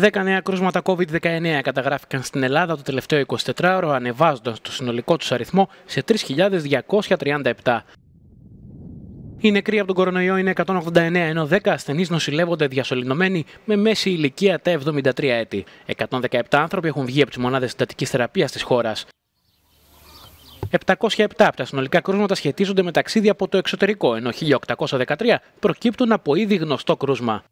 10 νέα κρούσματα COVID-19 καταγράφηκαν στην Ελλάδα το τελευταίο 24ωρο, ανεβάζοντας το συνολικό τους αριθμό σε 3.237. Οι νεκροί από τον κορονοϊό είναι 189, ενώ 10 ασθενείς νοσηλεύονται διασωληνωμένοι με μέση ηλικία τα 73 έτη. 117 άνθρωποι έχουν βγει από τις μονάδες συντατικής θεραπείας της χώρας. 707 από τα συνολικά κρούσματα σχετίζονται με ταξίδια από το εξωτερικό, ενώ 1813 προκύπτουν από ήδη γνωστό κρούσμα.